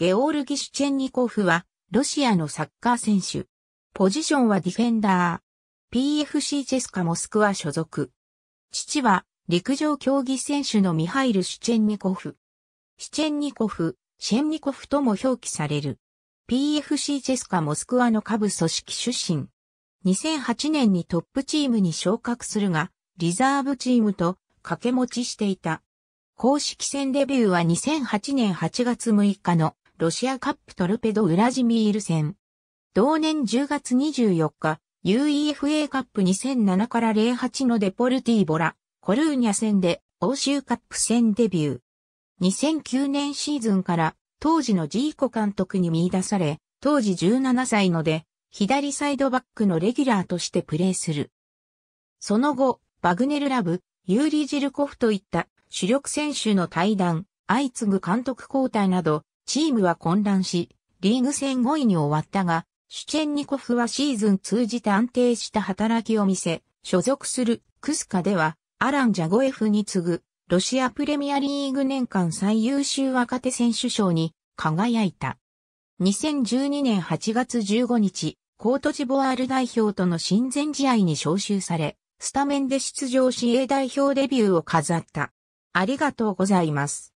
ゲオールギ・シュチェンニコフは、ロシアのサッカー選手。ポジションはディフェンダー。PFC チェスカモスクワ所属。父は、陸上競技選手のミハイル・シュチェンニコフ。シチェンニコフ、シェンニコフとも表記される。PFC チェスカモスクワの下部組織出身。2008年にトップチームに昇格するが、リザーブチームと掛け持ちしていた。公式戦デビューは2008年8月6日のロシアカップトルペドウラジミール戦。同年10月24日、UEFA カップ2007から08のデポルティーボラ、コルーニャ戦で欧州カップ戦デビュー。2009年シーズンから当時のジーコ監督に見出され、当時17歳ので、左サイドバックのレギュラーとしてプレーする。その後、バグネルラブ、ユーリー・ジルコフといった主力選手の対談、相次ぐ監督交代など、チームは混乱し、リーグ戦5位に終わったが、シュチェンニコフはシーズン通じて安定した働きを見せ、所属するクスカでは、アラン・ジャゴエフに次ぐ、ロシアプレミアリーグ年間最優秀若手選手賞に輝いた。2012年8月15日、コートジボワール代表との親善試合に招集され、スタメンで出場し A 代表デビューを飾った。ありがとうございます。